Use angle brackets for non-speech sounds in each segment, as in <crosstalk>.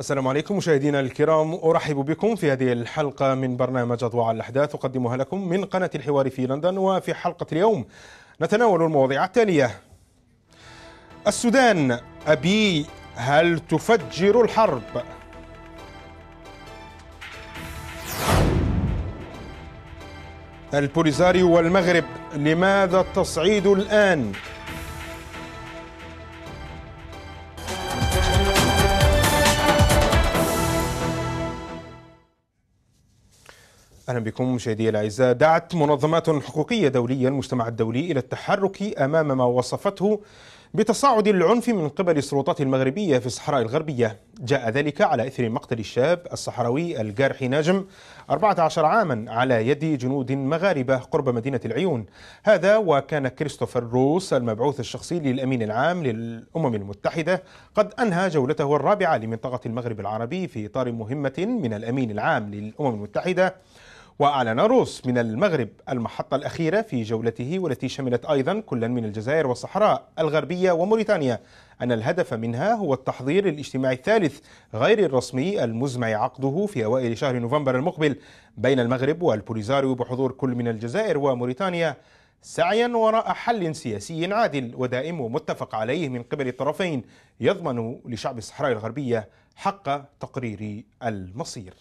السلام عليكم مشاهدينا الكرام أرحب بكم في هذه الحلقة من برنامج أضواء الأحداث أقدمها لكم من قناة الحوار في لندن وفي حلقة اليوم نتناول المواضيع التالية السودان أبي هل تفجر الحرب؟ البوليزاريو والمغرب لماذا التصعيد الآن؟ اهلا بكم مشاهدي الاعزاء دعت منظمات حقوقيه دوليه المجتمع الدولي الى التحرك امام ما وصفته بتصاعد العنف من قبل السلطات المغربيه في الصحراء الغربيه جاء ذلك على اثر مقتل الشاب الصحراوي الجارح ناجم 14 عاما على يد جنود مغاربه قرب مدينه العيون هذا وكان كريستوفر روس المبعوث الشخصي للامين العام للامم المتحده قد انهى جولته الرابعه لمنطقه المغرب العربي في اطار مهمه من الامين العام للامم المتحده وأعلن روس من المغرب المحطة الأخيرة في جولته والتي شملت أيضا كلا من الجزائر والصحراء الغربية وموريتانيا أن الهدف منها هو التحضير للاجتماع الثالث غير الرسمي المزمع عقده في أوائل شهر نوفمبر المقبل بين المغرب والبوليزاريو بحضور كل من الجزائر وموريتانيا سعيا وراء حل سياسي عادل ودائم ومتفق عليه من قبل الطرفين يضمن لشعب الصحراء الغربية حق تقرير المصير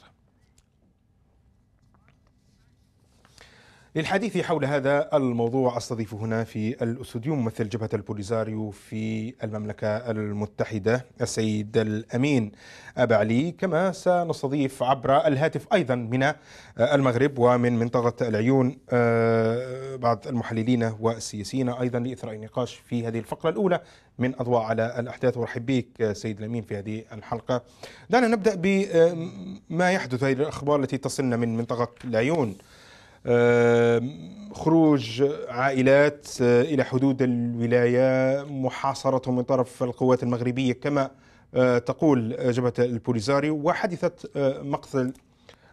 للحديث حول هذا الموضوع استضيف هنا في الاستوديو ممثل جبهه البوليزاريو في المملكه المتحده السيد الامين ابا علي كما سنستضيف عبر الهاتف ايضا من المغرب ومن منطقه العيون آه، بعض المحللين والسياسيين ايضا لاثراء النقاش في هذه الفقره الاولى من اضواء على الاحداث ورحب بك سيد الامين في هذه الحلقه. دعنا نبدا بما يحدث هذه الاخبار التي تصلنا من منطقه العيون. خروج عائلات آه، الى حدود الولايه محاصرتهم من طرف القوات المغربيه كما آه، تقول جبهه البوليزاريو وحدثت آه، مقتل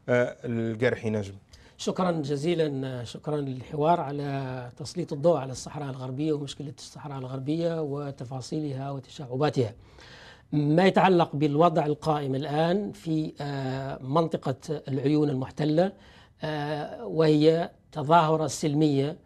الجارحي نجم شكرا جزيلا شكرا للحوار على تسليط الضوء على الصحراء الغربيه ومشكله الصحراء الغربيه وتفاصيلها وتشعباتها. ما يتعلق بالوضع القائم الان في منطقه العيون المحتله آه، وهي تظاهرة سلمية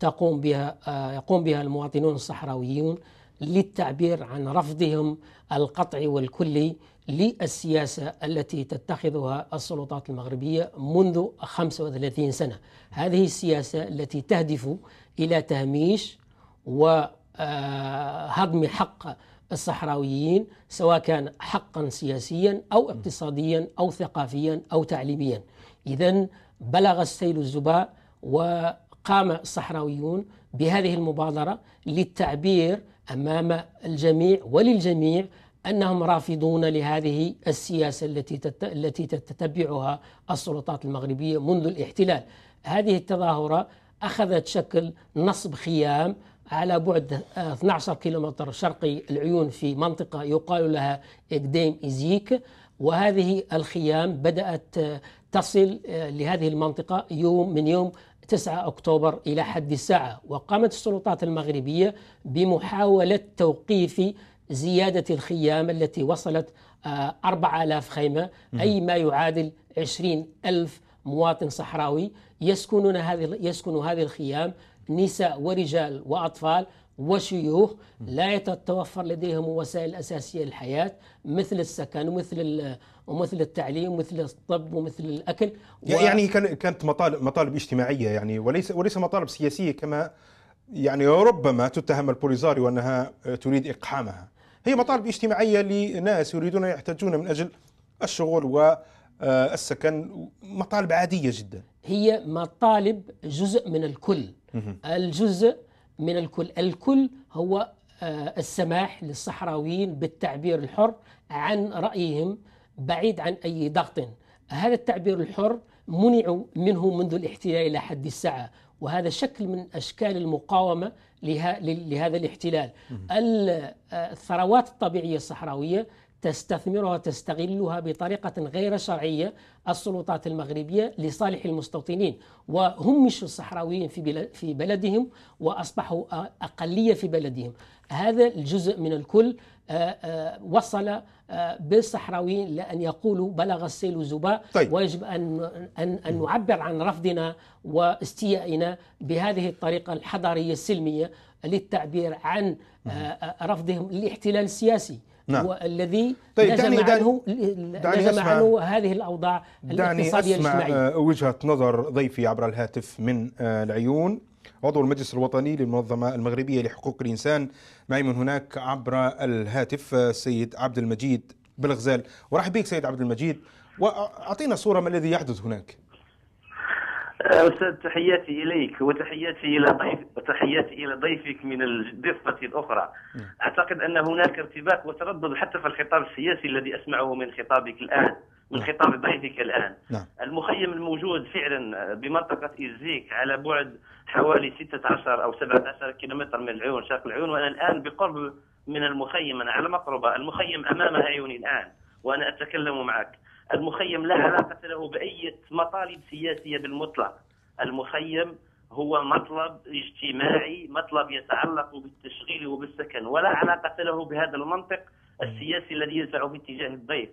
تقوم بها آه، يقوم بها المواطنون الصحراويون للتعبير عن رفضهم القطعي والكلي للسياسة التي تتخذها السلطات المغربية منذ 35 سنة هذه السياسة التي تهدف إلى تهميش وهضم آه، حق الصحراويين سواء كان حقا سياسيا أو اقتصاديا أو ثقافيا أو تعليميا إذا بلغ السيل الزباء وقام الصحراويون بهذه المبادرة للتعبير أمام الجميع وللجميع انهم رافضون لهذه السياسه التي التي تتبعها السلطات المغربيه منذ الاحتلال. هذه التظاهره اخذت شكل نصب خيام على بعد 12 كيلومتر شرقي العيون في منطقه يقال لها اكديم ازيك وهذه الخيام بدات تصل آه، لهذه المنطقة يوم من يوم 9 أكتوبر إلى حد الساعة وقامت السلطات المغربية بمحاولة توقيف زيادة الخيام التي وصلت 4000 آه، خيمة أي ما يعادل 20 ألف مواطن صحراوي يسكنون هذه يسكن هذه الخيام نساء ورجال وأطفال وشيوخ لا يتوفر لديهم وسائل أساسية للحياة مثل السكن ومثل ومثل التعليم ومثل الطب ومثل الأكل و... يعني كانت مطالب مطالب اجتماعية يعني وليس وليس مطالب سياسية كما يعني ربما تتهم البوليزاريو أنها تريد إقحامها هي مطالب اجتماعية لناس يريدون يحتاجون من أجل الشغل و آه، السكن مطالب عادية جدا هي مطالب جزء من الكل الجزء من الكل الكل هو آه، السماح للصحراويين بالتعبير الحر عن رأيهم بعيد عن أي ضغط هذا التعبير الحر منعوا منه منذ الاحتلال إلى حد الساعة وهذا شكل من أشكال المقاومة لهذا الاحتلال آه، الثروات الطبيعية الصحراوية تستثمرها تستغلها بطريقة غير شرعية السلطات المغربية لصالح المستوطنين وهم مش الصحراويين في, في بلدهم وأصبحوا أقلية في بلدهم هذا الجزء من الكل آه، آه، وصل آه، بالصحراويين لأن يقولوا بلغ السيل زباء طيب. ويجب أن, أن, أن نعبر عن رفضنا واستيائنا بهذه الطريقة الحضارية السلمية للتعبير عن رفضهم للاحتلال السياسي نعم. والذي طيب نجم, دعني عنه دعني نزم أسمع عنه هذه الأوضاع الاقتصادية الاجتماعية آه، وجهة نظر ضيفي عبر الهاتف من آه، العيون عضو المجلس الوطني للمنظمة المغربية لحقوق الإنسان معي من هناك عبر الهاتف آه، السيد عبد المجيد بالغزال ورحب بك سيد عبد المجيد وأعطينا صورة ما الذي يحدث هناك أستاذ تحياتي إليك وتحياتي إلى ضيف وتحياتي إلى ضيفك من الضفة الأخرى أعتقد أن هناك ارتباك وتردد حتى في الخطاب السياسي الذي أسمعه من خطابك الآن من نعم. خطاب ضيفك الآن نعم. المخيم الموجود فعلا بمنطقة إزيك على بعد حوالي 16 أو 17 كيلومتر من العيون شرق العيون وأنا الآن بقرب من المخيم أنا على مقربة المخيم أمام أعيني الآن وأنا أتكلم معك المخيم لا علاقة له بأي مطالب سياسية بالمطلق المخيم هو مطلب اجتماعي مطلب يتعلق بالتشغيل وبالسكن ولا علاقة له بهذا المنطق السياسي الذي يدفع باتجاه الضيف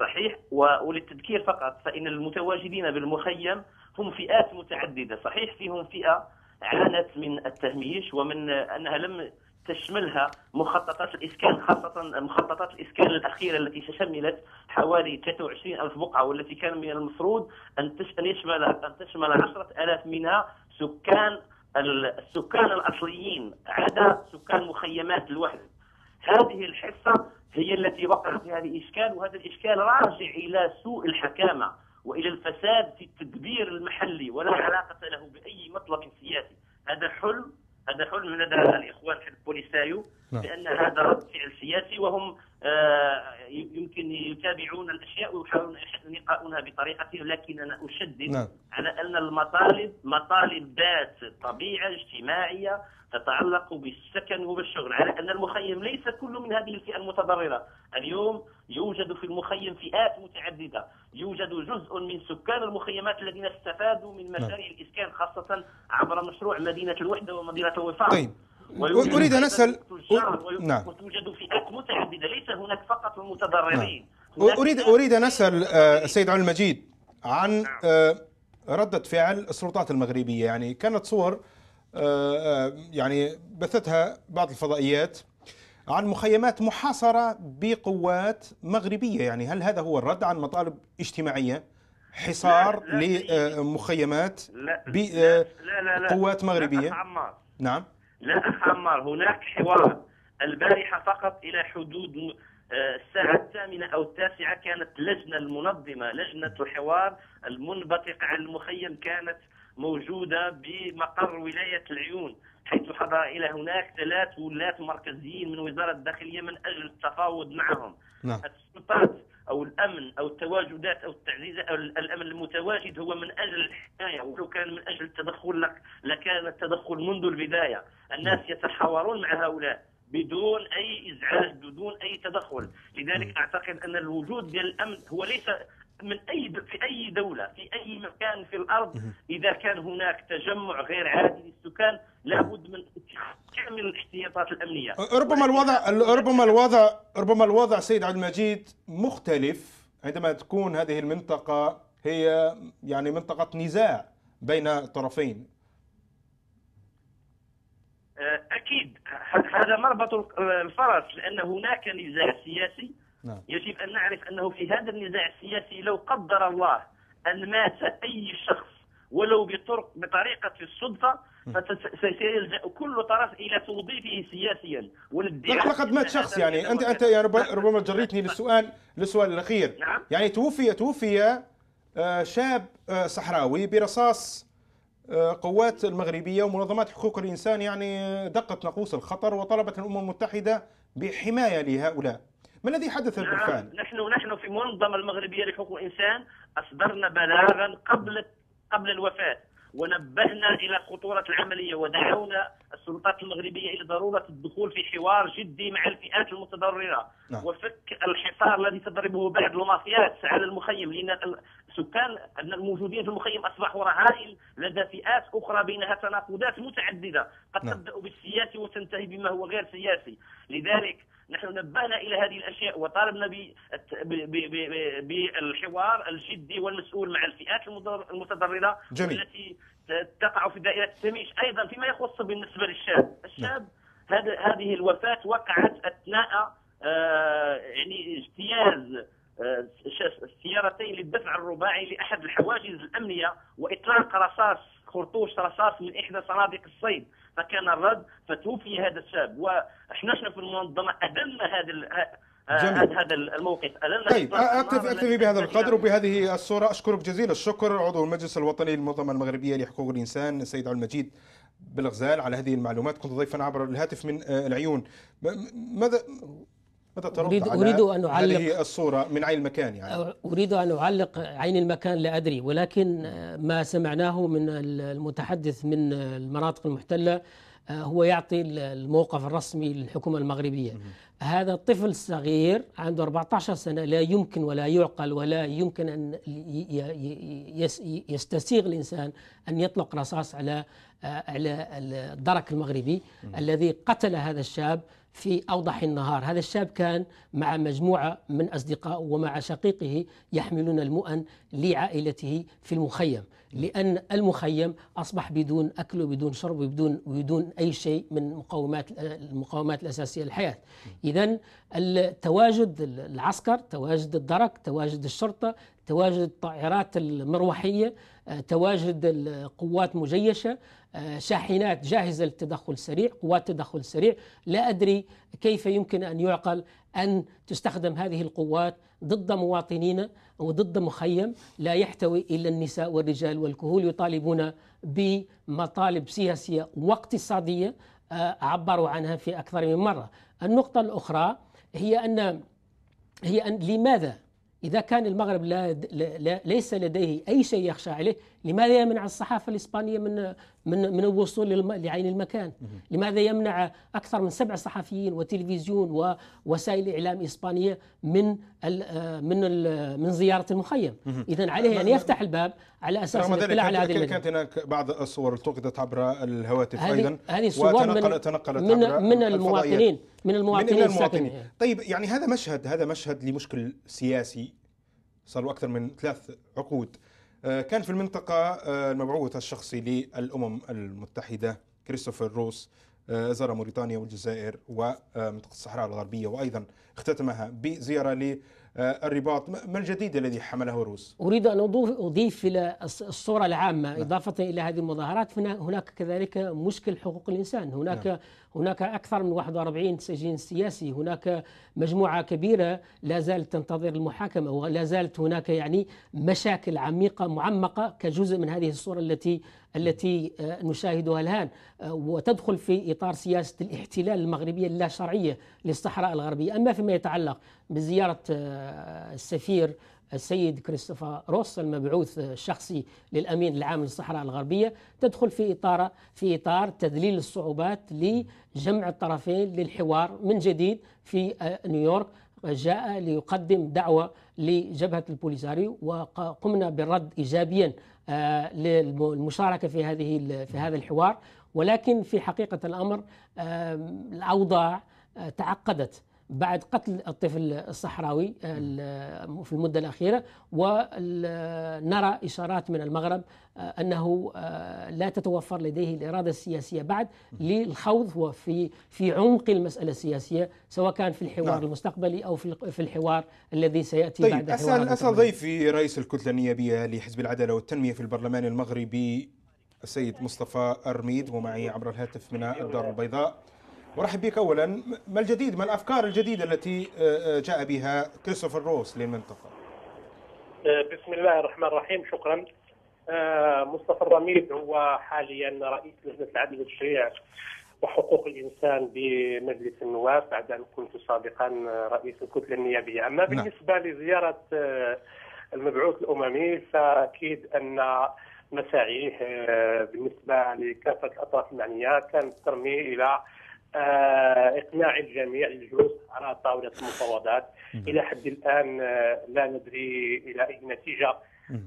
صحيح وللتذكير فقط فإن المتواجدين بالمخيم هم فئات متعددة صحيح فيهم فئة عانت من التهميش ومن أنها لم تشملها مخططات الاسكان خاصه مخططات الاسكان الاخيره التي شملت حوالي 23 ألف بقعه والتي كان من المفروض ان تشمل ان تشمل 10000 منها سكان السكان الاصليين عدا سكان مخيمات الوحده. هذه الحصه هي التي وقعت في هذا الاشكال وهذا الاشكال راجع الى سوء الحكامه والى الفساد في التدبير المحلي ولا علاقه له باي مطلب سياسي. هذا حلم هذا حلم لدى نعم. الاخوان في البوليساريو نعم. بان هذا رد فعل سياسي وهم آه، يمكن يتابعون الاشياء ويحاولون ان يقرؤونها بطريقتهم انا اشدد نعم. على ان المطالب مطالب ذات طبيعه اجتماعيه تتعلق بالسكن وبالشغل على يعني أن المخيم ليس كل من هذه الفئة المتضررة اليوم يوجد في المخيم فئات متعددة يوجد جزء من سكان المخيمات الذين استفادوا من نعم. مشاريع الإسكان خاصة عبر مشروع مدينة الوحدة ومدينة الوفاق طيب. أريد أن أسأل نعم وتوجد فئات متعددة ليس هناك فقط المتضررين نعم. أريد أريد أن أسأل السيد آه، علي المجيد عن آه، ردة فعل السلطات المغربية يعني كانت صور آه، آه، يعني بثتها بعض الفضائيات عن مخيمات محاصرة بقوات مغربية يعني هل هذا هو الرد عن مطالب اجتماعية حصار لا لا لمخيمات آه، بقوات مغربية لا عمار نعم لا عمار هناك حوار البارحة فقط إلى حدود الساعة الثامنة أو التاسعة كانت لجنة المنظمة لجنة حوار المنبثقة عن المخيم كانت موجودة بمقر ولاية العيون حيث حضر إلى هناك ثلاث ولات مركزيين من وزارة الداخلية من أجل التفاوض معهم نعم. السلطات أو الأمن أو التواجدات أو التعزيز أو الأمن المتواجد هو من أجل الحماية ولو كان من أجل التدخل لك لكان التدخل منذ البداية الناس نعم. يتحاورون مع هؤلاء بدون اي ازعاج بدون اي تدخل لذلك نعم. اعتقد ان الوجود ديال الامن هو ليس من اي في اي دوله في اي مكان في الارض اذا كان هناك تجمع غير عادي للسكان لابد من كامل الاحتياطات الامنيه ربما الوضع ربما الوضع ربما الوضع سيد عبد المجيد مختلف عندما تكون هذه المنطقه هي يعني منطقه نزاع بين الطرفين آه، اكيد هذا مربط الفرس لان هناك نزاع سياسي نعم. يجب أن نعرف أنه في هذا النزاع السياسي لو قدر الله أن مات أي شخص ولو بطرق بطريقة الصدفة فسيلجأ كل طرف إلى توظيفه سياسيا لكن لقد مات شخص يعني أنت أنت يعني ربما جريتني للسؤال نعم. للسؤال الأخير نعم؟ يعني توفي توفي آه، شاب آه، صحراوي برصاص آه، قوات المغربية ومنظمات حقوق الإنسان يعني دقت ناقوس الخطر وطلبت الأمم المتحدة بحماية لهؤلاء ما الذي حدث نعم بالفعل؟ نحن نحن في المنظمه المغربيه لحقوق الانسان اصدرنا بلاغا قبل قبل الوفاه ونبهنا الى خطوره العمليه ودعونا السلطات المغربيه الى ضروره الدخول في حوار جدي مع الفئات المتضرره نعم. وفك الحصار الذي تضربه بعض المافيات على المخيم لان سكان ان الموجودين في المخيم اصبحوا رهائن لدى فئات اخرى بينها تناقضات متعدده قد نعم. تبدا بالسياسي وتنتهي بما هو غير سياسي لذلك نحن نبهنا الى هذه الاشياء وطالبنا بالحوار الجدي والمسؤول مع الفئات المتضرره جميل. التي تقع في دائره التهميش ايضا فيما يخص بالنسبه للشاب نعم. الشاب هذه الوفاه وقعت اثناء آه، يعني اجتياز آه، سيارتين للدفع الرباعي لأحد الحواجز الأمنية وإطلاق رصاص خرطوش رصاص من إحدى صناديق الصيد فكان الرد فتوفي هذا الشاب وإحنا في المنظمة أدلنا هذا جميل. هذا الموقف طيب اكتفي اكتفي بهذا القدر وبهذه الصوره اشكرك جزيل الشكر عضو المجلس الوطني للمنظمه المغربيه لحقوق الانسان السيد عبد المجيد بالغزال على هذه المعلومات كنت ضيفا عبر الهاتف من آه، العيون ماذا أريد, أريد أن أعلق هذه الصورة من عين المكان يعني أريد أن أعلق عين المكان لا أدري ولكن ما سمعناه من المتحدث من المناطق المحتلة آه، هو يعطي الموقف الرسمي للحكومة المغربية هذا الطفل الصغير عنده 14 سنة لا يمكن ولا يعقل ولا يمكن أن يستسيغ الإنسان أن يطلق رصاص على آه، على الدرك المغربي الذي قتل هذا الشاب في أوضح النهار هذا الشاب كان مع مجموعة من أصدقائه ومع شقيقه يحملون المؤن لعائلته في المخيم لأن المخيم أصبح بدون أكل وبدون شرب وبدون, وبدون أي شيء من مقومات المقومات الأساسية للحياة إذا التواجد العسكر تواجد الدرك تواجد الشرطة تواجد الطائرات المروحية آه، تواجد القوات مجيشة آه، شاحنات جاهزة للتدخل السريع قوات تدخل سريع لا أدري كيف يمكن أن يعقل أن تستخدم هذه القوات ضد مواطنين وضد مخيم لا يحتوي إلا النساء والرجال والكهول يطالبون بمطالب سياسية واقتصادية آه، عبروا عنها في أكثر من مرة النقطة الأخرى هي أن هي أن لماذا إذا كان المغرب لا, ليس لديه أي شيء يخشى عليه لماذا يمنع الصحافة الإسبانية من من من الوصول لعين المكان؟ لماذا يمنع أكثر من سبع صحفيين وتلفزيون ووسائل إعلام إسبانية من الـ آه، من الـ من زيارة المخيم؟ إذا عليه أن يفتح الباب على أساس الاطلاع على هذه كانت هناك بعض الصور التقطت عبر الهواتف هذه أيضا هذه الصور من تنقلت من, عبر من المواطنين من المواطنين, من المواطنين. طيب يعني هذا مشهد هذا مشهد لمشكل سياسي صار له أكثر من ثلاث عقود آه، كان في المنطقة آه، المبعوث الشخصي للأمم المتحدة كريستوفر روس آه، زار موريتانيا والجزائر ومنطقة الصحراء الغربية وأيضا اختتمها بزيارة آه، الرباط ما الجديد الذي حمله الروس؟ أريد أن أضيف إلى الصورة العامة نعم. إضافة إلى هذه المظاهرات هناك كذلك مشكل حقوق الإنسان هناك نعم. هناك أكثر من 41 سجين سياسي هناك مجموعة كبيرة لا زالت تنتظر المحاكمة ولا زالت هناك يعني مشاكل عميقة معمقة كجزء من هذه الصورة التي التي آه، نشاهدها الآن آه، وتدخل في إطار سياسة الاحتلال المغربية اللاشرعية للصحراء الغربية أما فيما يتعلق بزيارة آه، السفير السيد كريستوفر روس المبعوث الشخصي للامين العام للصحراء الغربيه تدخل في اطار في اطار تذليل الصعوبات لجمع الطرفين للحوار من جديد في نيويورك جاء ليقدم دعوه لجبهه البوليساريو وقمنا بالرد ايجابيا آه، للمشاركه في هذه في هذا الحوار ولكن في حقيقه الامر الاوضاع آه، تعقدت بعد قتل الطفل الصحراوي في المدة الأخيرة ونرى إشارات من المغرب آه، أنه آه، لا تتوفر لديه الإرادة السياسية بعد للخوض وفي في عمق المسألة السياسية سواء كان في الحوار نعم. المستقبلي أو في الحوار الذي سيأتي طيب بعد أسأل, أسأل ضيفي رئيس الكتلة النيابية لحزب العدالة والتنمية في البرلمان المغربي السيد مصطفى أرميد ومعي عبر الهاتف من الدار البيضاء ورحب بك اولا ما الجديد ما الافكار الجديده التي آه، آه، جاء بها كريستوفر روس للمنطقه؟ آه، بسم الله الرحمن الرحيم شكرا مصطفى الرميد هو حاليا رئيس لجنه العدل والتشريع وحقوق الانسان بمجلس النواب بعد ان كنت سابقا رئيس الكتله النيابيه، اما نعم. بالنسبه لزياره المبعوث الاممي فاكيد ان مساعيه بالنسبه لكافه الاطراف المعنيه كانت ترمي الى آه، اقناع الجميع للجلوس على طاوله المفاوضات الى حد الان آه، لا ندري الى اي نتيجه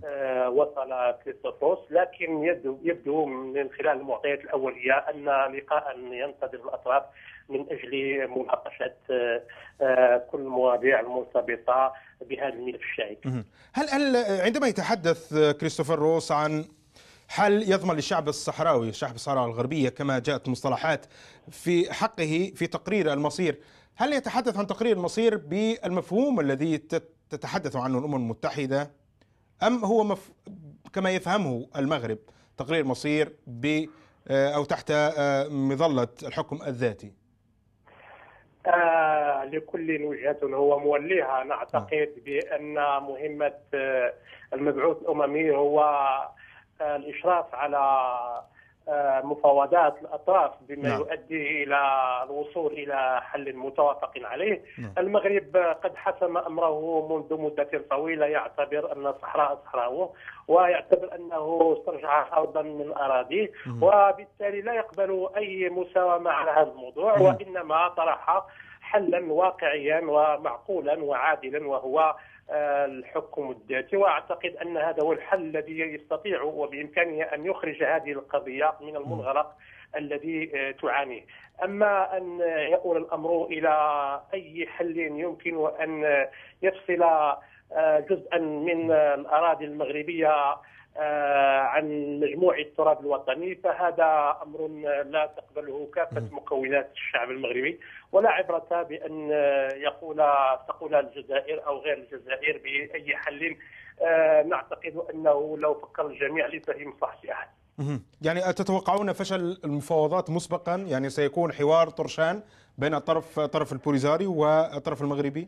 آه، وصل كريستوفوس لكن يبدو من خلال المعطيات الاوليه ان لقاء ينتظر الاطراف من اجل مناقشه كل المواضيع المرتبطه بهذا الملف الشائك. هل هل عندما يتحدث كريستوفر روس عن حل يضمن للشعب الصحراوي الشعب الصحراء الغربية كما جاءت مصطلحات في حقه في تقرير المصير هل يتحدث عن تقرير المصير بالمفهوم الذي تتحدث عنه الأمم المتحدة أم هو مف... كما يفهمه المغرب تقرير مصير ب آه، أو تحت آه، مظلة الحكم الذاتي آه لكل وجهة هو موليها نعتقد آه. بأن مهمة المبعوث الأممي هو الاشراف على آه، مفاوضات الاطراف بما نعم. يؤدي الى الوصول الى حل متوافق عليه نعم. المغرب قد حسم امره منذ مده طويله يعتبر ان الصحراء صحراوه ويعتبر انه استرجع ارضا من اراضيه وبالتالي لا يقبل اي مساومه على هذا الموضوع نعم. وانما طرح حلا واقعيا ومعقولا وعادلا وهو الحكم الذاتي واعتقد ان هذا هو الحل الذي يستطيع وبامكانه ان يخرج هذه القضيه من المنغلق الذي آه، تعانيه. اما ان يؤول الامر الى اي حل يمكن ان يفصل آه، جزءا من آه، الاراضي المغربيه آه، عن مجموع التراب الوطني فهذا امر لا تقبله كافه مكونات الشعب المغربي ولا عبره بان يقول تقول الجزائر او غير الجزائر باي حل آه، نعتقد انه لو فكر الجميع ليس في مصلحه احد. يعني تتوقعون فشل المفاوضات مسبقا يعني سيكون حوار طرشان بين الطرف طرف البوليزاري والطرف المغربي؟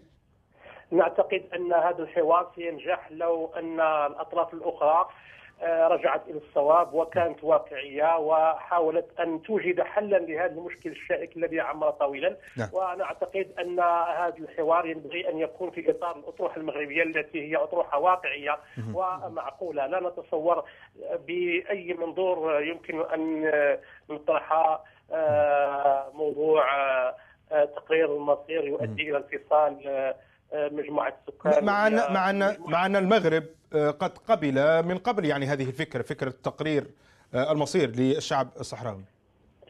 نعتقد ان هذا الحوار سينجح لو ان الاطراف الاخرى آه، رجعت الى الصواب وكانت واقعيه وحاولت ان توجد حلا لهذا المشكل الشائك الذي عمر طويلا نعم. وانا اعتقد ان هذا الحوار ينبغي ان يكون في اطار الاطروحه المغربيه التي هي اطروحه واقعيه ومعقوله لا نتصور باي منظور يمكن ان نطرح آه، موضوع آه، تقرير المصير يؤدي الى انفصال مجموعه السكان مع ان مع ان مع ان المغرب آه، قد قبل من قبل يعني هذه الفكره فكره تقرير آه، المصير للشعب الصحراوي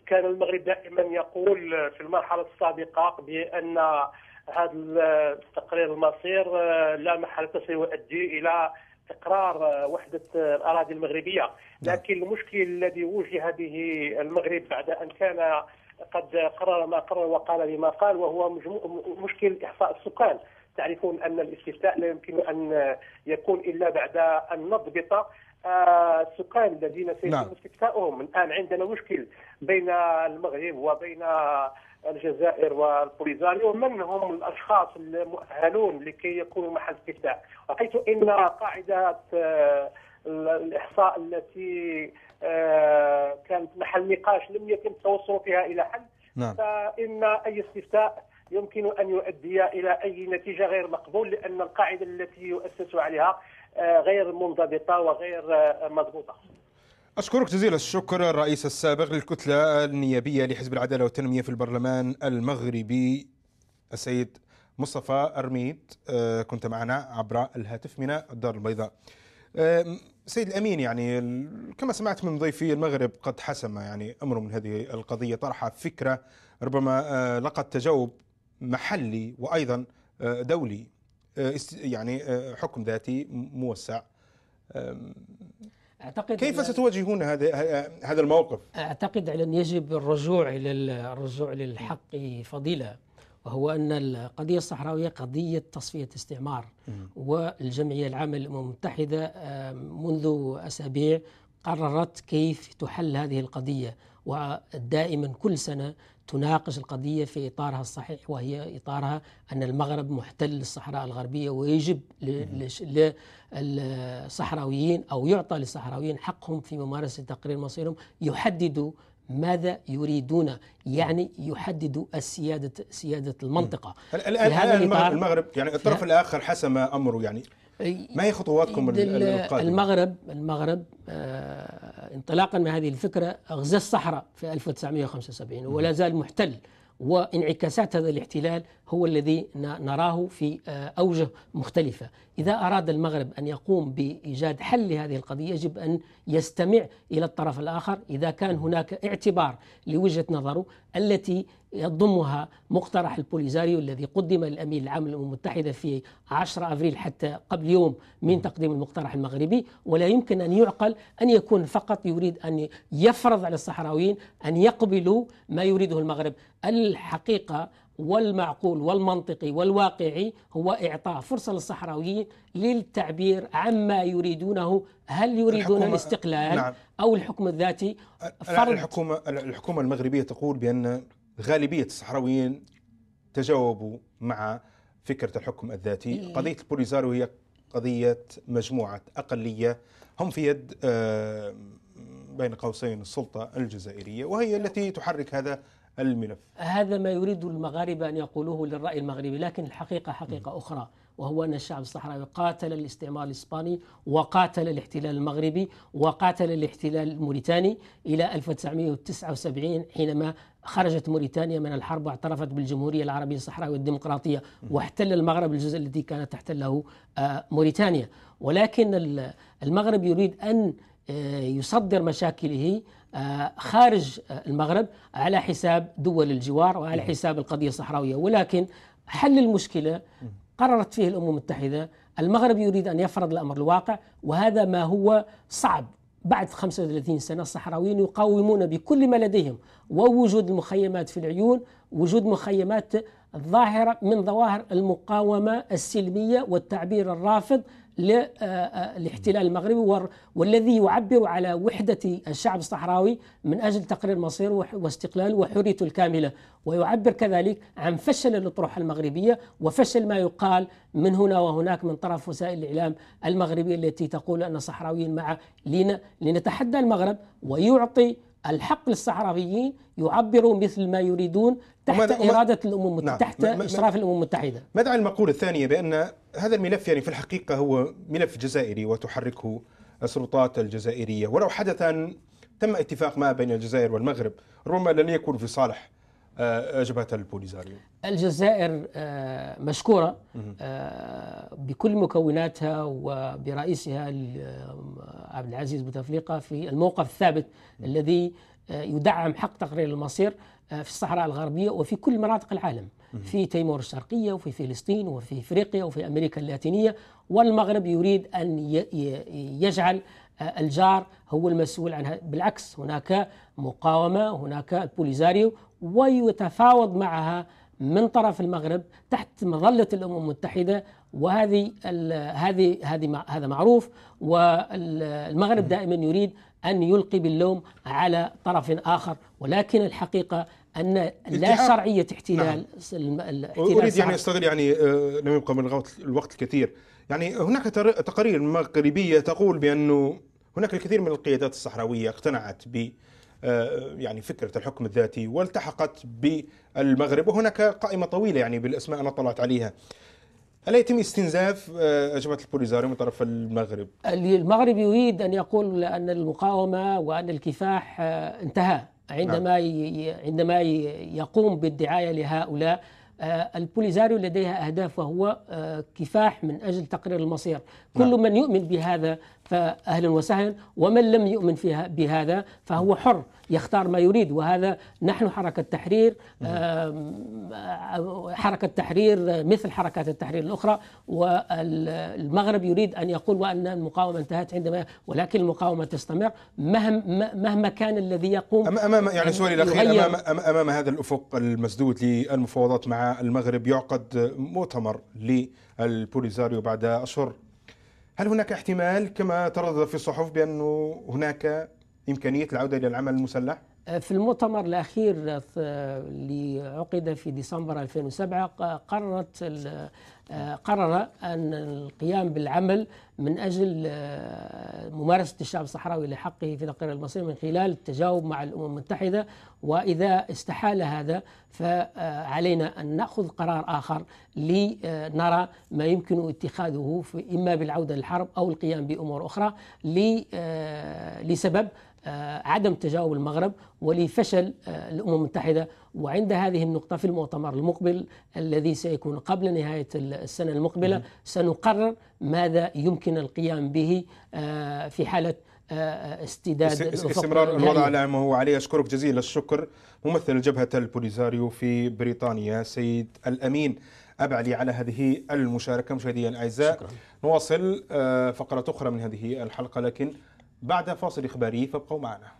كان المغرب دائما يقول في المرحله السابقه بان هذا تقرير المصير آه، لا محاله سيؤدي الى استقرار وحدة الأراضي المغربية نعم. لكن المشكل الذي وجه به المغرب بعد أن كان قد قرر ما قرر وقال بما قال وهو مشكل إحصاء السكان تعرفون أن الاستفتاء لا يمكن أن يكون إلا بعد أن نضبط السكان آه، الذين سيتم نعم. استفتاؤهم الان عندنا مشكل بين المغرب وبين الجزائر والبوليزاريو من هم الاشخاص المؤهلون لكي يكونوا محل استفتاء وحيث ان قاعده آه، الاحصاء التي آه، كانت محل نقاش لم يتم التوصل فيها الى حل نعم. فان اي استفتاء يمكن أن يؤدي إلى أي نتيجة غير مقبول لأن القاعدة التي يؤسس عليها آه، غير منضبطة وغير آه، مضبوطة أشكرك جزيل الشكر الرئيس السابق للكتلة النيابية لحزب العدالة والتنمية في البرلمان المغربي السيد مصطفى أرميد آه، كنت معنا عبر الهاتف من الدار البيضاء سيد الأمين يعني كما سمعت من ضيفي المغرب قد حسم يعني أمر من هذه القضية طرح فكرة ربما لقد تجاوب محلي وايضا آه، دولي آه، يعني آه، حكم ذاتي موسع اعتقد كيف ستواجهون هذا هذا الموقف؟ اعتقد ان يجب الرجوع الى الرجوع للحق فضيله وهو ان القضيه الصحراويه قضيه تصفيه استعمار والجمعيه العامه للامم المتحده منذ اسابيع قررت كيف تحل هذه القضيه ودائما كل سنه تناقش القضية في إطارها الصحيح وهي إطارها أن المغرب محتل للصحراء الغربية ويجب للصحراويين أو يعطى للصحراويين حقهم في ممارسة تقرير مصيرهم يحددوا ماذا يريدون يعني يحددوا السيادة سيادة المنطقة الآن هذا المغرب يعني الطرف الآخر حسم أمره يعني ما هي خطواتكم القادمة؟ المغرب المغرب آه، انطلاقا من هذه الفكرة أغزى الصحراء في 1975 ولا زال محتل وانعكاسات هذا الاحتلال هو الذي نراه في آه، أوجه مختلفة إذا أراد المغرب أن يقوم بإيجاد حل لهذه القضية يجب أن يستمع إلى الطرف الآخر إذا كان هناك اعتبار لوجهة نظره التي يضمها مقترح البوليزاريو الذي قدم للامين العام للامم المتحده في 10 افريل حتى قبل يوم من نعم. تقديم المقترح المغربي ولا يمكن ان يعقل ان يكون فقط يريد ان يفرض على الصحراويين ان يقبلوا ما يريده المغرب الحقيقه والمعقول والمنطقي والواقعي هو إعطاء فرصة للصحراويين للتعبير عما يريدونه هل يريدون الاستقلال نعم. أو الحكم الذاتي الحكومة, الحكومة المغربية تقول بأن غالبيه الصحراويين تجاوبوا مع فكره الحكم الذاتي، إيه. قضيه البوليزارو هي قضيه مجموعه اقليه هم في يد آه، بين قوسين السلطه الجزائريه وهي التي تحرك هذا الملف. هذا ما يريد المغاربه ان يقولوه للراي المغربي، لكن الحقيقه حقيقه اخرى. وهو أن الشعب الصحراوي قاتل الاستعمار الإسباني وقاتل الاحتلال المغربي وقاتل الاحتلال الموريتاني إلى 1979 حينما خرجت موريتانيا من الحرب واعترفت بالجمهورية العربية الصحراوية الديمقراطية واحتل المغرب الجزء الذي كانت تحتله آه، موريتانيا ولكن المغرب يريد أن آه، يصدر مشاكله آه، خارج المغرب على حساب دول الجوار وعلى نعم. حساب القضية الصحراوية ولكن حل المشكلة قررت فيه الأمم المتحدة المغرب يريد أن يفرض الأمر الواقع وهذا ما هو صعب بعد 35 سنة الصحراويين يقاومون بكل ما لديهم ووجود المخيمات في العيون وجود مخيمات ظاهرة من ظواهر المقاومة السلمية والتعبير الرافض للاحتلال آه، آه، المغربي والذي يعبر على وحدة الشعب الصحراوي من أجل تقرير مصيره واستقلاله وحريته الكاملة ويعبر كذلك عن فشل الأطروحة المغربية وفشل ما يقال من هنا وهناك من طرف وسائل الإعلام المغربية التي تقول أن الصحراويين مع لنتحدى المغرب ويعطي الحق للصحراويين يعبروا مثل ما يريدون تحت إرادة الأمم المتحدة نعم. تحت إشراف الأمم المتحدة ماذا عن المقولة الثانية بأن هذا الملف يعني في الحقيقة هو ملف جزائري وتحركه السلطات الجزائرية ولو حدث أن تم اتفاق ما بين الجزائر والمغرب ربما لن يكون في صالح آه، جبهة البوليزاريو الجزائر آه، مشكورة آه، بكل مكوناتها وبرئيسها عبد العزيز بوتفليقة في الموقف الثابت الذي يدعم حق تقرير المصير آه، في الصحراء الغربية وفي كل مناطق العالم في تيمور الشرقية وفي فلسطين وفي إفريقيا وفي أمريكا اللاتينية والمغرب يريد أن يجعل آه، الجار هو المسؤول عنها بالعكس هناك مقاومة هناك البوليزاريو ويتفاوض معها من طرف المغرب تحت مظلة الأمم المتحدة وهذه هذه هذه هذا معروف والمغرب دائما يريد أن يلقي باللوم على طرف آخر ولكن الحقيقة ان لا شرعيه احتلال نعم. الاحتلال اريد يعني استغل يعني آه، لم يبقى من الوقت الكثير يعني هناك تقارير مغربيه تقول بانه هناك الكثير من القيادات الصحراويه اقتنعت ب آه، يعني فكره الحكم الذاتي والتحقت بالمغرب وهناك قائمه طويله يعني بالاسماء انا طلعت عليها ألا يتم استنزاف آه، جبهه البوليزاريو من طرف المغرب؟ المغرب يريد أن يقول أن المقاومة وأن الكفاح انتهى عندما نعم. عندما يقوم بالدعايه لهؤلاء آه، البوليزاريو لديها أهداف وهو آه، كفاح من أجل تقرير المصير كل نعم. من يؤمن بهذا فأهلا وسهلا ومن لم يؤمن فيها بهذا فهو حر يختار ما يريد وهذا نحن حركة تحرير نعم. آه، حركة تحرير مثل حركات التحرير الأخرى والمغرب يريد أن يقول وأن المقاومة انتهت عندما ولكن المقاومة تستمر مهما مهما كان الذي يقوم أمام يعني سؤالي الأخير أمام, أمام هذا الأفق المسدود للمفاوضات مع المغرب يعقد مؤتمر للبوليزاريو بعد أشهر هل هناك احتمال كما تردد في الصحف بأن هناك إمكانية العودة إلى العمل المسلح؟ آه، في المؤتمر الأخير آه، اللي عقد في ديسمبر 2007 قررت آه، قرر أن القيام بالعمل من أجل ممارسة الشعب الصحراوي لحقه في تقرير المصير من خلال التجاوب مع الأمم المتحدة وإذا استحال هذا فعلينا أن نأخذ قرار آخر لنرى ما يمكن اتخاذه إما بالعودة للحرب أو القيام بأمور أخرى لسبب آه، عدم تجاوب المغرب ولفشل آه، الامم المتحده وعند هذه النقطه في المؤتمر المقبل الذي سيكون قبل نهايه السنه المقبله سنقرر ماذا يمكن القيام به آه، في حاله استداد استمرار الوضع على ما هو عليه اشكرك جزيل الشكر ممثل جبهه البوليزاريو في بريطانيا سيد الامين أبعلي على هذه المشاركة مشاهدينا الأعزاء نواصل فقرة أخرى من هذه الحلقة لكن بعد فاصل إخباري فابقوا معنا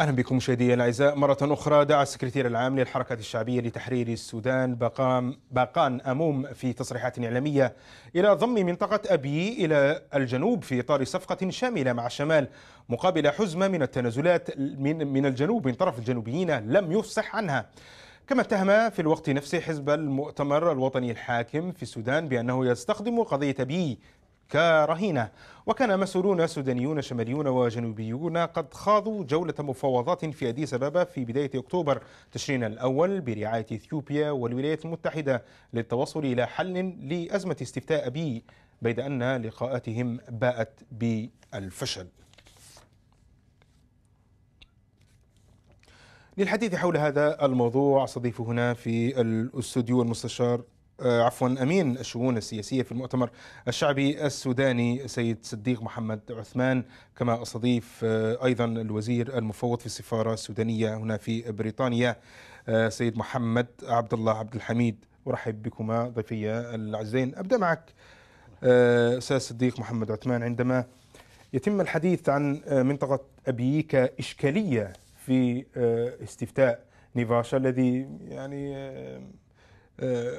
أهلا بكم مشاهدينا الأعزاء مرة أخرى دعا السكرتير العام للحركة الشعبية لتحرير السودان باقام باقان أموم في تصريحات إعلامية إلى ضم منطقة أبي إلى الجنوب في إطار صفقة شاملة مع الشمال مقابل حزمة من التنازلات من, من الجنوب من طرف الجنوبيين لم يفصح عنها كما اتهم في الوقت نفسه حزب المؤتمر الوطني الحاكم في السودان بأنه يستخدم قضية ابي كرهينة وكان مسؤولون سودانيون شماليون وجنوبيون قد خاضوا جولة مفاوضات في أديس أبابا في بداية أكتوبر تشرين الأول برعاية إثيوبيا والولايات المتحدة للتوصل إلى حل لأزمة استفتاء بي بيد أن لقاءاتهم باءت بالفشل للحديث حول هذا الموضوع استضيف هنا في الاستوديو المستشار آه، عفوا امين الشؤون السياسيه في المؤتمر الشعبي السوداني سيد صديق محمد عثمان كما استضيف آه، ايضا الوزير المفوض في السفاره السودانيه هنا في بريطانيا آه، سيد محمد عبد الله عبد الحميد ارحب بكما ضيفي العزيزين ابدا معك استاذ صديق محمد عثمان عندما يتم الحديث عن منطقه ابييكا اشكاليه في استفتاء نيفاشا الذي يعني آه،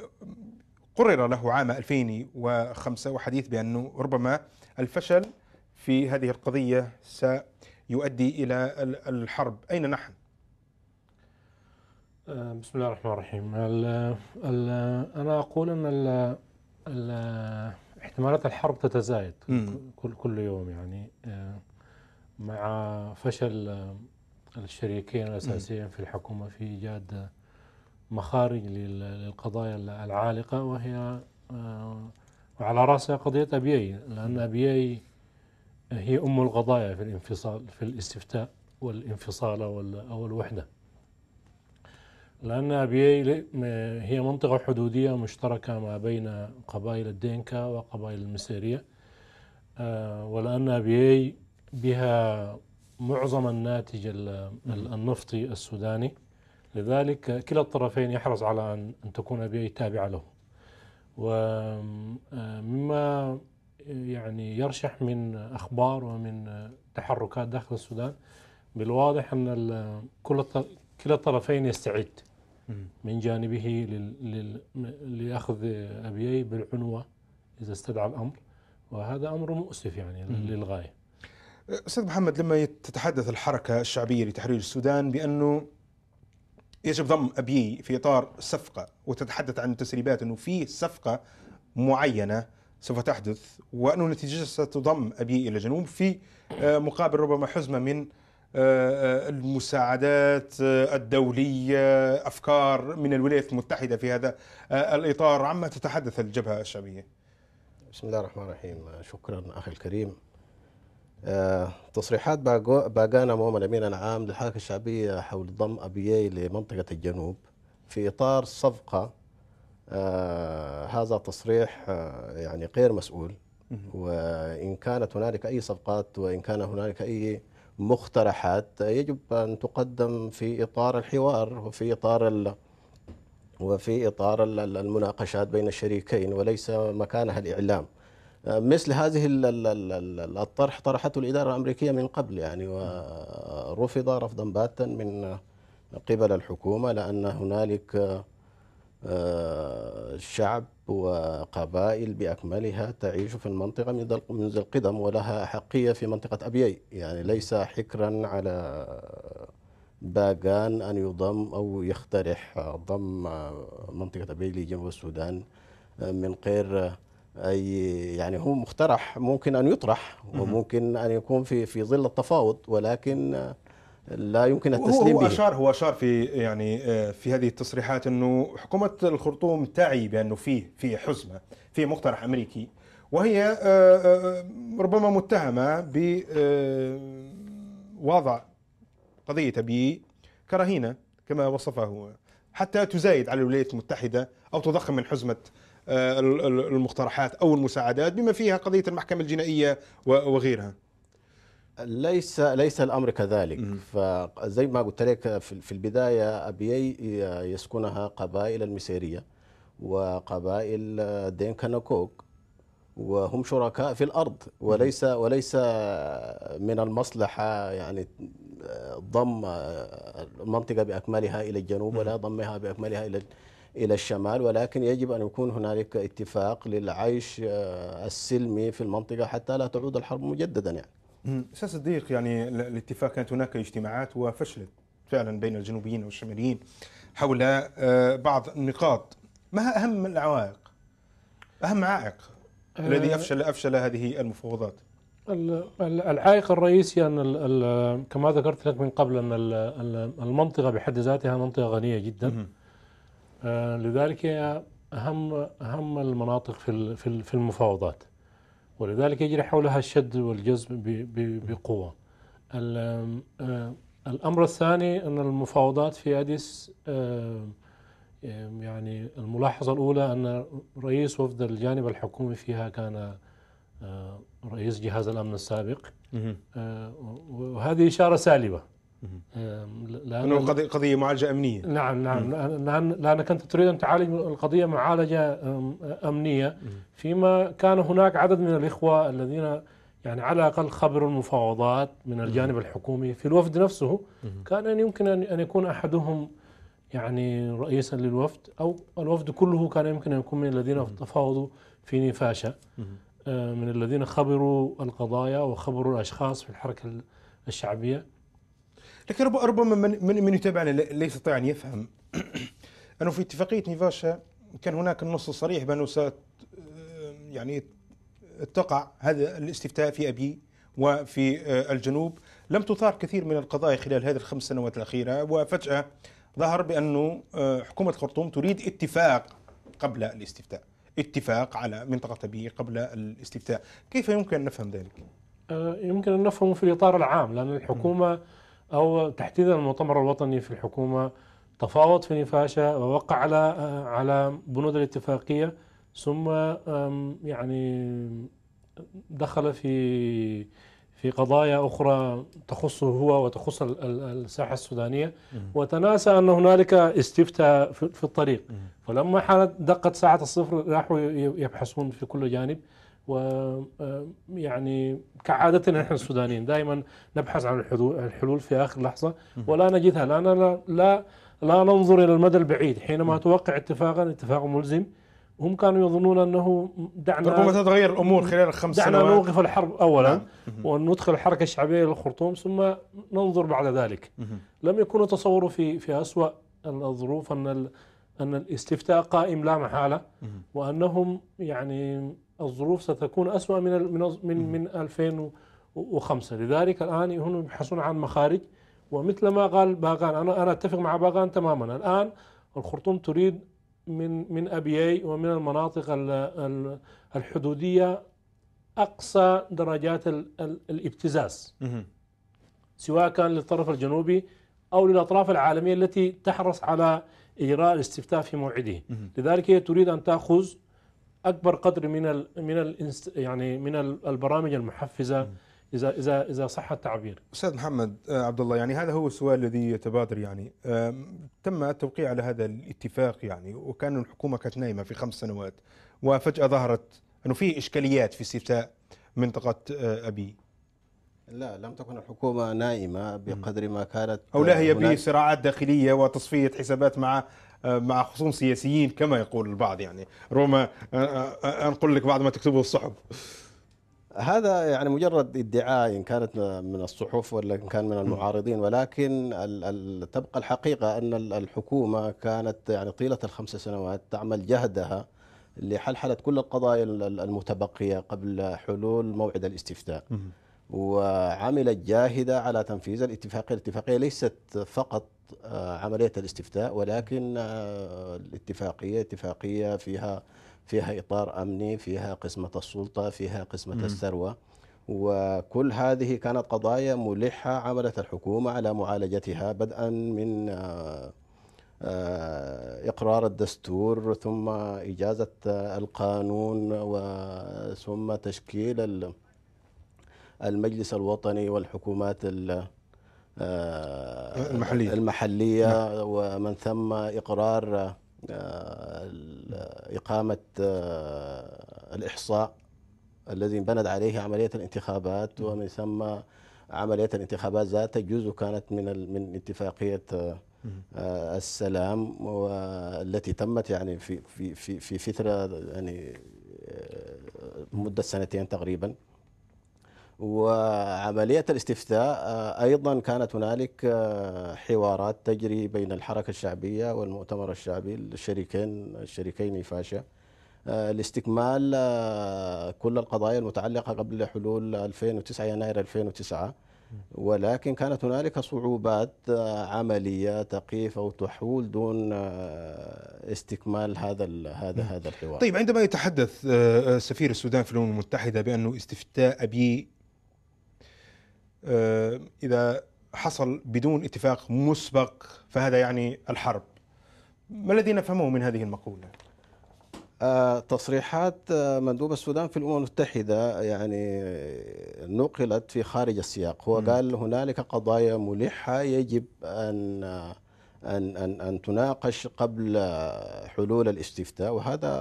قرر له عام 2005 وحديث بأنه ربما الفشل في هذه القضية سيؤدي إلى الحرب أين نحن؟ آه، بسم الله الرحمن الرحيم الـ الـ أنا أقول أن الـ الـ احتمالات الحرب تتزايد كل كل يوم يعني آه، مع فشل الشريكين الأساسيين في الحكومة في إيجاد مخارج للقضايا العالقة وهي آه، وعلى رأسها قضية أبيي لأن أبيي هي أم القضايا في الانفصال في الاستفتاء والانفصال أو الوحدة لأن أبيي هي منطقة حدودية مشتركة ما بين قبائل الدينكا وقبائل المسيرية آه، ولأن أبيي بها معظم الناتج النفطي السوداني لذلك كلا الطرفين يحرص على أن تكون أبيه تابعة له ومما آه، آه، يعني يرشح من أخبار ومن آه، تحركات داخل السودان بالواضح أن كل كلا الطرفين يستعد من جانبه لأخذ أبيي بالعنوة إذا استدعى الأمر وهذا أمر مؤسف يعني للغاية أستاذ محمد لما تتحدث الحركة الشعبية لتحرير السودان بأنه يجب ضم أبي في إطار صفقة وتتحدث عن تسريبات أنه في صفقة معينة سوف تحدث وأنه نتيجة ستضم أبي إلى الجنوب في آه، مقابل ربما حزمة من آه، آه، المساعدات الدولية أفكار من الولايات المتحدة في هذا الإطار عما تتحدث الجبهة الشعبية بسم الله الرحمن الرحيم شكرا أخي الكريم آه، تصريحات باقانا مؤمن الامين العام للحركه الشعبيه حول ضم ابيي لمنطقه الجنوب في اطار صفقه آه، هذا تصريح آه، يعني غير مسؤول وان كانت هنالك اي صفقات وان كان هنالك اي مقترحات يجب ان تقدم في اطار الحوار وفي اطار وفي اطار المناقشات بين الشريكين وليس مكانها الاعلام. مثل هذه الطرح طرحته الإدارة الأمريكية من قبل يعني ورفض رفضا باتا من قبل الحكومة لأن هنالك آه، شعب وقبائل بأكملها تعيش في المنطقة منذ القدم ولها أحقية في منطقة أبيي يعني ليس حكرا على باغان أن يضم أو يخترح ضم منطقة أبيي لجنوب السودان آه، من غير اي يعني هو مقترح ممكن ان يطرح وممكن ان يكون في في ظل التفاوض ولكن لا يمكن التسليم هو, هو اشار هو اشار في يعني آه، في هذه التصريحات انه حكومه الخرطوم تعي بانه فيه في حزمه في مقترح امريكي وهي آه، آه، ربما متهمه ب وضع قضية كراهينة كما وصفه حتى تزايد على الولايات المتحدة أو تضخم من حزمة آه، المقترحات او المساعدات بما فيها قضيه المحكمه الجنائيه وغيرها ليس ليس الامر كذلك فزي ما قلت لك في البدايه ابيي يسكنها قبائل المسيريه وقبائل دينكنكوك وهم شركاء في الارض وليس وليس من المصلحه يعني ضم المنطقه باكملها الى الجنوب ولا ضمها باكملها الى إلى الشمال ولكن يجب أن يكون هنالك اتفاق للعيش آه، السلمي في المنطقة حتى لا تعود الحرب مجددا يعني أستاذ صديق يعني الاتفاق كانت هناك اجتماعات وفشلت فعلا بين الجنوبيين والشماليين حول آه، بعض النقاط ما أهم العوائق أهم عائق آه، الذي أفشل أفشل هذه المفاوضات العائق الرئيسي ان كما ذكرت لك من قبل ان المنطقه بحد ذاتها منطقه غنيه جدا آه، لذلك هي أهم أهم المناطق في في المفاوضات ولذلك يجري حولها الشد والجذب بقوة آه، الأمر الثاني أن المفاوضات في أديس آه، يعني الملاحظة الأولى أن رئيس وفد الجانب الحكومي فيها كان رئيس جهاز الأمن السابق وهذه إشارة سالبة لأنه قضية معالجة أمنية نعم نعم لأن لأنك أنت تريد أن تعالج القضية معالجة أمنية فيما كان هناك عدد من الإخوة الذين يعني على الأقل خبروا المفاوضات من الجانب الحكومي في الوفد نفسه كان يمكن أن يكون أحدهم يعني رئيسا للوفد أو الوفد كله كان يمكن أن يكون من الذين تفاوضوا في نفاشة آه، من الذين خبروا القضايا وخبروا الأشخاص في الحركة الشعبية لكن ربما من, من, من يتابعنا لا يستطيع أن يفهم <clears throat> أنه في اتفاقية نيفاشا كان هناك النص الصريح بأنه ست آه، يعني تقع هذا الاستفتاء في أبي وفي آه، الجنوب لم تثار كثير من القضايا خلال هذه الخمس سنوات الأخيرة وفجأة ظهر بأنه آه، حكومة الخرطوم تريد اتفاق قبل الاستفتاء اتفاق على منطقة أبي قبل الاستفتاء كيف يمكن أن نفهم ذلك؟ يمكن أن نفهمه في الإطار العام لأن الحكومة م. أو تحديدا المؤتمر الوطني في الحكومة تفاوض في نفاشة ووقع على على بنود الاتفاقية ثم يعني دخل في في قضايا أخرى تخصه هو وتخص الساحة السودانية وتناسى أن هنالك استفتاء في الطريق فلما حانت دقت ساعة الصفر راحوا يبحثون في كل جانب ويعني آه، كعادتنا نحن السودانيين دائما نبحث عن الحلول في اخر لحظه ولا نجدها لا لا, لا لا ننظر الى المدى البعيد حينما توقع اتفاقا اتفاق ملزم هم كانوا يظنون انه دعنا ربما تتغير الامور خلال الخمس دعنا سنوات دعنا نوقف الحرب اولا نعم. وندخل الحركه الشعبيه للخرطوم ثم ننظر بعد ذلك لم يكونوا تصوروا في في اسوء الظروف ان ان الاستفتاء قائم لا محاله وانهم يعني الظروف ستكون أسوأ من من من, 2005 لذلك الآن هم يبحثون عن مخارج ومثل ما قال باغان أنا أنا أتفق مع باغان تماما الآن الخرطوم تريد من من اي ومن المناطق الحدودية أقصى درجات الابتزاز سواء كان للطرف الجنوبي أو للأطراف العالمية التي تحرص على إجراء الاستفتاء في موعده لذلك هي تريد أن تأخذ اكبر قدر من الـ من الـ يعني من البرامج المحفزه اذا اذا اذا صح التعبير. استاذ محمد آه، عبد الله يعني هذا هو السؤال الذي يتبادر يعني تم التوقيع على هذا الاتفاق يعني وكان الحكومه كانت نايمه في خمس سنوات وفجاه ظهرت انه في اشكاليات في استفتاء منطقه آه، ابي. لا لم تكن الحكومه نائمه بقدر ما كانت او لا هي بصراعات داخليه وتصفيه حسابات مع آه، مع خصوم سياسيين كما يقول البعض يعني روما آه، آه، أنقل لك بعض ما تكتبه الصحف هذا يعني مجرد ادعاء ان كانت من الصحف ولا ان كان من المعارضين ولكن ال ال تبقى الحقيقه ان الحكومه كانت يعني طيله الخمس سنوات تعمل جهدها لحلحله كل القضايا المتبقيه قبل حلول موعد الاستفتاء. وعملت جاهده على تنفيذ الاتفاقيه، الاتفاقيه ليست فقط آه، عملية الاستفتاء ولكن آه، الاتفاقية اتفاقية فيها فيها إطار أمني فيها قسمة السلطة فيها قسمة م. الثروة وكل هذه كانت قضايا ملحة عملت الحكومة على معالجتها بدءا من آه، إقرار الدستور ثم إجازة القانون وثم تشكيل المجلس الوطني والحكومات آه، المحلية المحلية نعم. ومن ثم إقرار آه، إقامة آه، الإحصاء الذي بنت عليه عملية الانتخابات نعم. ومن ثم عملية الانتخابات ذات جزء كانت من من اتفاقية السلام والتي تمت يعني في في في في فترة يعني مدة سنتين تقريبا وعملية الاستفتاء آه، أيضا كانت هنالك آه، حوارات تجري بين الحركة الشعبية والمؤتمر الشعبي الشريكين الشريكين فاشا آه، لاستكمال كل القضايا المتعلقة قبل حلول 2009 يناير 2009 ولكن كانت هنالك صعوبات عمليه تقيف او تحول دون استكمال هذا هذا هذا الحوار. طيب عندما يتحدث سفير السودان في الامم المتحده بانه استفتاء ابي آه، إذا حصل بدون اتفاق مسبق فهذا يعني الحرب ما الذي نفهمه من هذه المقولة؟ آه، تصريحات آه، مندوب السودان في الامم المتحده يعني نقلت في خارج السياق هو قال هنالك قضايا ملحه يجب ان أن, أن, أن تناقش قبل حلول الاستفتاء وهذا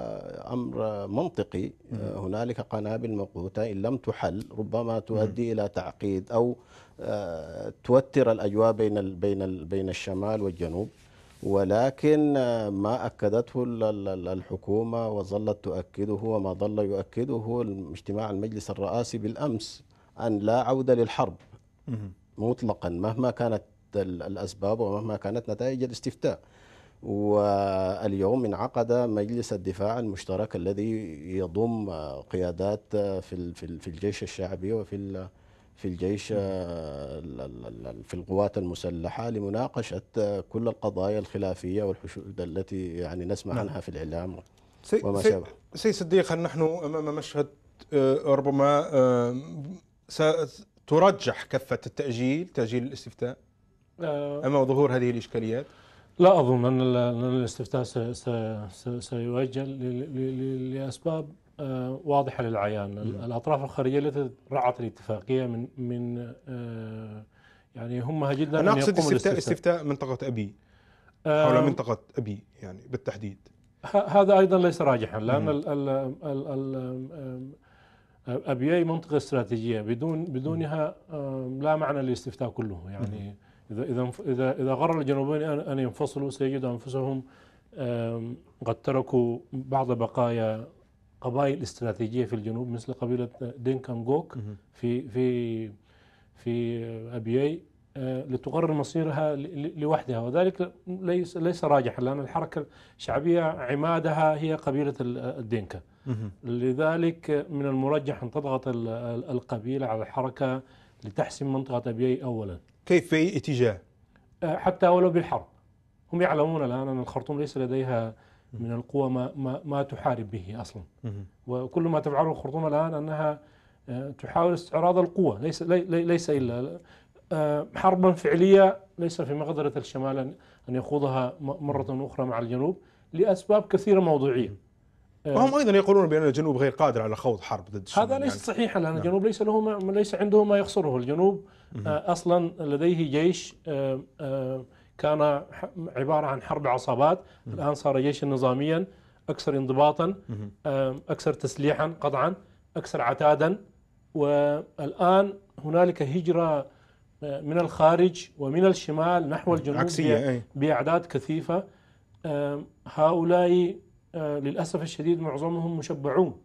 أمر منطقي آه، هنالك قنابل موقوتة إن لم تحل ربما تؤدي إلى تعقيد أو آه، توتر الأجواء بين بين بين الشمال والجنوب ولكن آه، ما أكدته الحكومة وظلت تؤكده وما ظل يؤكده اجتماع المجلس الرئاسي بالأمس أن لا عودة للحرب مطلقا مهما كانت الأسباب ومهما كانت نتائج الاستفتاء واليوم انعقد مجلس الدفاع المشترك الذي يضم قيادات في في الجيش الشعبي وفي في الجيش آه، في القوات المسلحه لمناقشه كل القضايا الخلافيه والحشود التي يعني نسمع نعم. عنها في الاعلام وما شابه. سي صديق هل نحن امام مشهد آه، ربما آه، سترجح كفه التاجيل تاجيل الاستفتاء آه. أما ظهور هذه الاشكاليات؟ لا اظن ان الاستفتاء سيؤجل لاسباب آه، واضحه للعيان الاطراف الخارجيه التي رعت الاتفاقيه من من آه، يعني هم جدا انا اقصد استفتاء استفتاء منطقه ابي حول منطقه ابي يعني بالتحديد هذا ايضا ليس راجحا لان ال ال ابيي منطقه استراتيجيه بدون بدونها لا معنى للاستفتاء كله يعني إذا إذا إذا إذا غر الجنوبيين أن ينفصلوا سيجدوا أنفسهم قد تركوا بعض بقايا قبائل استراتيجية في الجنوب مثل قبيلة دينكانغوك في في في أبيي آه، لتقرر مصيرها لوحدها وذلك ليس ليس راجحا لأن الحركة الشعبية عمادها هي قبيلة الدينكا لذلك من المرجح أن تضغط القبيلة على الحركة لتحسم منطقة ابيي أولا كيف في اي اتجاه؟ آه، حتى ولو بالحرب هم يعلمون الآن أن الخرطوم ليس لديها من القوة ما, ما, ما تحارب به أصلا وكل ما تفعله الخرطوم الآن أنها آه، تحاول استعراض القوة ليس, ليس إلا آه، حربا فعلية ليس في مقدرة الشمال أن يخوضها مرة أخرى مع الجنوب لأسباب كثيرة موضوعية وهم ايضا يقولون بان الجنوب غير قادر على خوض حرب ضد الشمال هذا ليس يعني. صحيحا لان نعم. الجنوب ليس له ما ليس عنده ما يخسره، الجنوب آه، اصلا لديه جيش آه، آه، كان عباره عن حرب عصابات الان صار جيشا نظاميا اكثر انضباطا اكثر تسليحا قطعا اكثر عتادا والان هنالك هجره من الخارج ومن الشمال نحو الجنوب عكسية إيه. باعداد كثيفه هؤلاء للاسف الشديد معظمهم مشبعون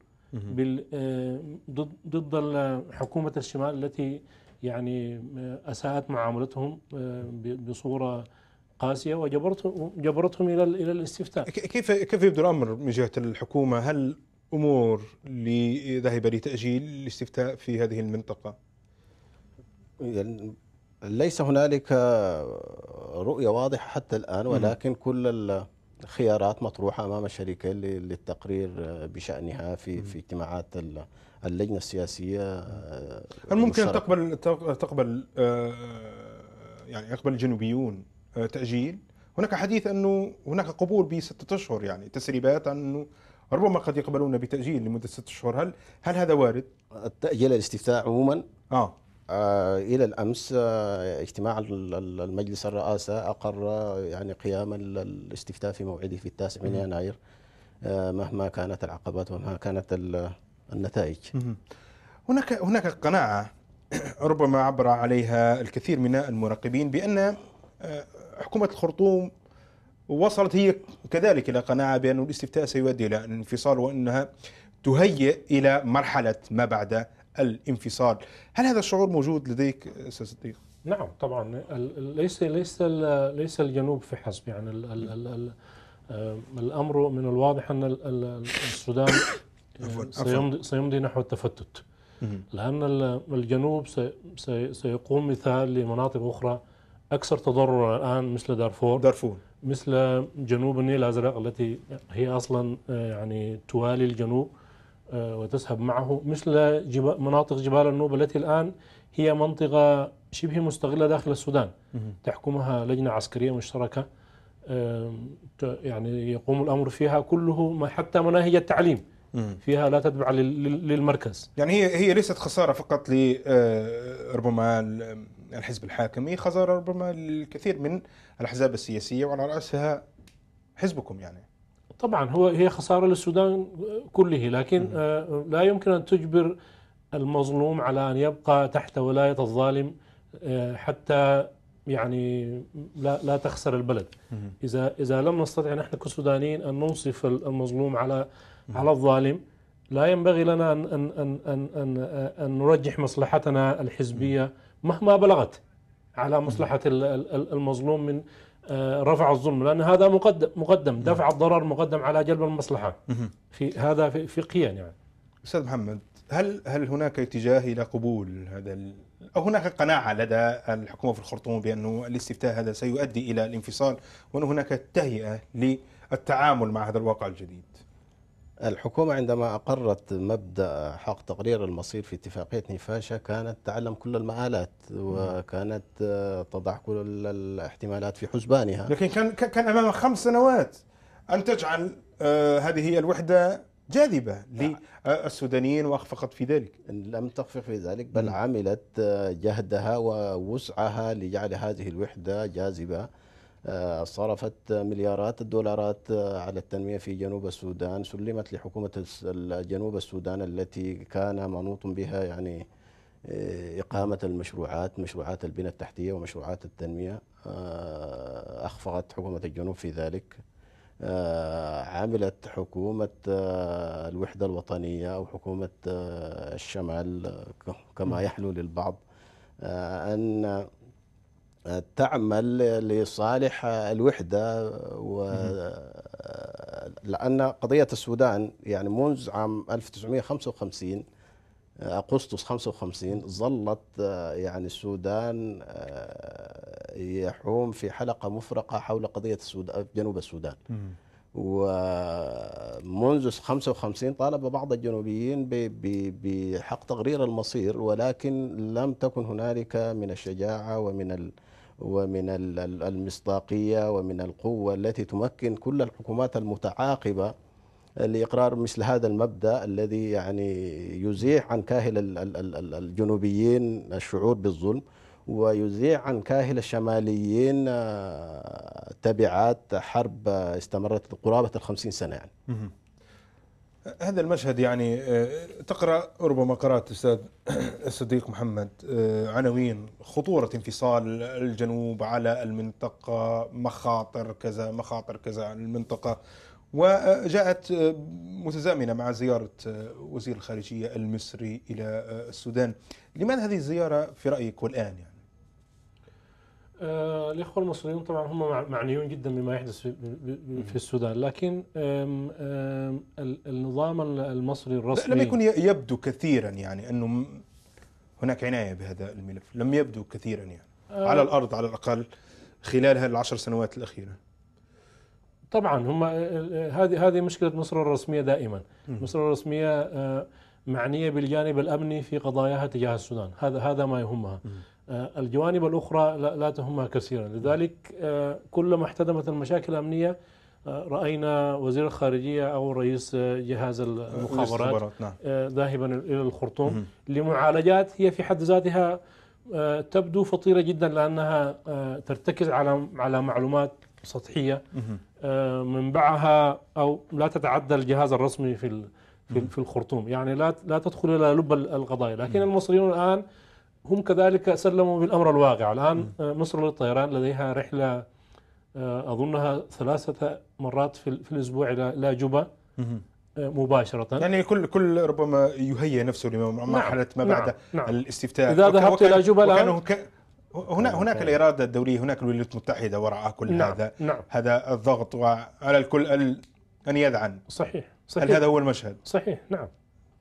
ضد ضد حكومه الشمال التي يعني آه، اساءت معاملتهم آه، بصوره قاسيه وجبرتهم جبرتهم الى الى الاستفتاء. كيف كيف يبدو الامر من جهه الحكومه؟ هل امور ذاهبه لتاجيل الاستفتاء في هذه المنطقه؟ ليس هنالك رؤيه واضحه حتى الان ولكن كل الخيارات مطروحه امام الشركه للتقرير بشانها في في اجتماعات اللجنه السياسيه آه، هل ممكن تقبل تقبل آه، يعني يقبل الجنوبيون آه، تاجيل؟ هناك حديث انه هناك قبول بستة اشهر يعني تسريبات انه ربما قد يقبلون بتاجيل لمده ستة اشهر هل هل هذا وارد؟ التاجيل الاستفتاء عموما اه الى الامس اجتماع المجلس الرئاسه اقر يعني قيام الاستفتاء في موعده في التاسع من يناير مهما كانت العقبات ومهما كانت النتائج هناك هناك قناعة <clears throat> ربما عبر عليها الكثير من المراقبين بأن آه، حكومة الخرطوم وصلت هي كذلك إلى قناعة بأن الاستفتاء سيؤدي إلى الانفصال وأنها تهيئ إلى مرحلة ما بعد الانفصال هل هذا الشعور موجود لديك أستاذ صديق؟ نعم طبعا ليس ليس ليس الجنوب في حسب يعني الـ الـ الـ آه، الامر من الواضح ان السودان يعني سيمضي, نحو التفتت لأن الجنوب سيقوم مثال لمناطق أخرى أكثر تضررا الآن مثل دارفور دارفور مثل جنوب النيل الأزرق التي هي أصلا آه، يعني توالي الجنوب آه، وتسحب معه مثل مناطق جبال النوبة التي الآن هي منطقة شبه مستغلة داخل السودان تحكمها لجنة عسكرية مشتركة يعني يقوم الأمر فيها كله حتى مناهج التعليم فيها لا تتبع للمركز يعني هي هي ليست خساره فقط ل آه، ربما الحزب الحاكمي خساره ربما الكثير من الاحزاب السياسيه وعلى راسها حزبكم يعني طبعا هو هي خساره للسودان كله لكن آه، لا يمكن ان تجبر المظلوم على ان يبقى تحت ولايه الظالم آه، حتى يعني لا لا تخسر البلد اذا اذا لم نستطع نحن كسودانيين ان ننصف المظلوم على على الظالم لا ينبغي لنا أن, أن, أن, أن, أن, أن نرجح مصلحتنا الحزبية مهما بلغت على مصلحة المظلوم من آه، رفع الظلم لأن هذا مقدم, مقدم دفع الضرر مقدم على جلب المصلحة في هذا فقهيا يعني أستاذ محمد هل هل هناك اتجاه الى قبول هذا او هناك قناعه لدى الحكومه في الخرطوم بانه الاستفتاء هذا سيؤدي الى الانفصال وان هناك تهيئه للتعامل مع هذا الواقع الجديد؟ الحكومة عندما أقرت مبدأ حق تقرير المصير في اتفاقية نيفاشا كانت تعلم كل المآلات وكانت تضع كل الاحتمالات في حسبانها لكن كان كان أمامها خمس سنوات أن تجعل آه، هذه الوحدة جاذبة نعم. للسودانيين وأخفقت في ذلك لم تخفق في ذلك بل عملت آه، جهدها ووسعها لجعل هذه الوحدة جاذبة آه، صرفت مليارات الدولارات آه، على التنمية في جنوب السودان سلمت لحكومة جنوب السودان التي كان منوط بها يعني آه، إقامة المشروعات مشروعات البنى التحتية ومشروعات التنمية أخفقت حكومة الجنوب في ذلك عملت حكومة الوحدة الوطنية أو حكومة الشمال كما يحلو للبعض أن تعمل لصالح الوحده و لان قضيه السودان يعني منذ عام 1955 اغسطس 55 ظلت آه، يعني السودان آه، يحوم في حلقه مفرقه حول قضيه السودان جنوب السودان ومنذ 55 طالب بعض الجنوبيين بحق تقرير المصير ولكن لم تكن هنالك من الشجاعه ومن ومن المصداقية ومن القوة التي تمكن كل الحكومات المتعاقبة لإقرار مثل هذا المبدأ الذي يعني يزيح عن كاهل الجنوبيين الشعور بالظلم ويزيح عن كاهل الشماليين آه، تبعات حرب آه، استمرت قرابة الخمسين سنة يعني هذا المشهد يعني آه، تقرا ربما قرات استاذ <clears throat> الصديق محمد آه، عناوين خطوره انفصال الجنوب على المنطقه مخاطر كذا مخاطر كذا على المنطقه وجاءت آه، متزامنه مع زياره وزير الخارجيه المصري الى السودان لماذا هذه الزياره في رايك والان يعني آه، الاخوه المصريون طبعا هم معنيون جدا بما يحدث في, في السودان لكن آم آم النظام المصري الرسمي لم يكن يبدو كثيرا يعني انه هناك عنايه بهذا الملف لم يبدو كثيرا يعني آه. على الارض على الاقل خلال العشر سنوات الاخيره طبعا هم آه، هذه هذه مشكله مصر الرسميه دائما مصر الرسميه معنيه بالجانب الامني في قضاياها تجاه السودان هذا هذا ما يهمها آه، الجوانب الأخرى لا تهمها كثيرا لذلك آه، كلما احتدمت المشاكل الأمنية آه، راينا وزير الخارجيه او رئيس جهاز المخابرات نعم. ذاهبا نعم. الى الخرطوم لمعالجات هي في حد ذاتها تبدو فطيره جدا لانها ترتكز على على معلومات سطحيه منبعها او لا تتعدى الجهاز الرسمي في في الخرطوم يعني لا لا تدخل الى لب القضايا لكن المصريون الان هم كذلك سلموا بالأمر الواقع الآن آه، مصر للطيران لديها رحلة آه، أظنها ثلاثة مرات في الأسبوع إلى لا جوبا آه، مباشرة يعني كل كل ربما يهيئ نفسه لمرحلة نعم، ما بعد نعم. نعم. الاستفتاء إذا ذهبت إلى جوبا الآن هنا هناك الاراده الدوليه هناك الولايات المتحده وراء كل نعم هذا نعم هذا الضغط وعلى الكل ان يذعن صحيح صحيح هل هذا هو المشهد؟ صحيح نعم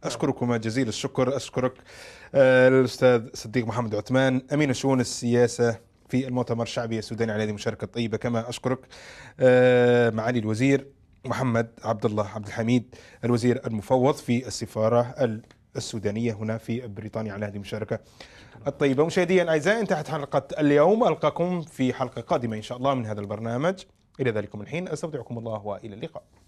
اشكركما جزيل الشكر اشكرك الاستاذ آه، صديق محمد عثمان امين الشؤون السياسه في المؤتمر الشعبي السوداني على هذه المشاركه الطيبه كما اشكرك آه، معالي الوزير محمد عبد الله عبد الحميد الوزير المفوض في السفاره السودانيه هنا في بريطانيا على هذه المشاركه الطيبه مشاهدينا الاعزاء انتهت حلقه اليوم القاكم في حلقه قادمه ان شاء الله من هذا البرنامج الى ذلكم الحين استودعكم الله والى اللقاء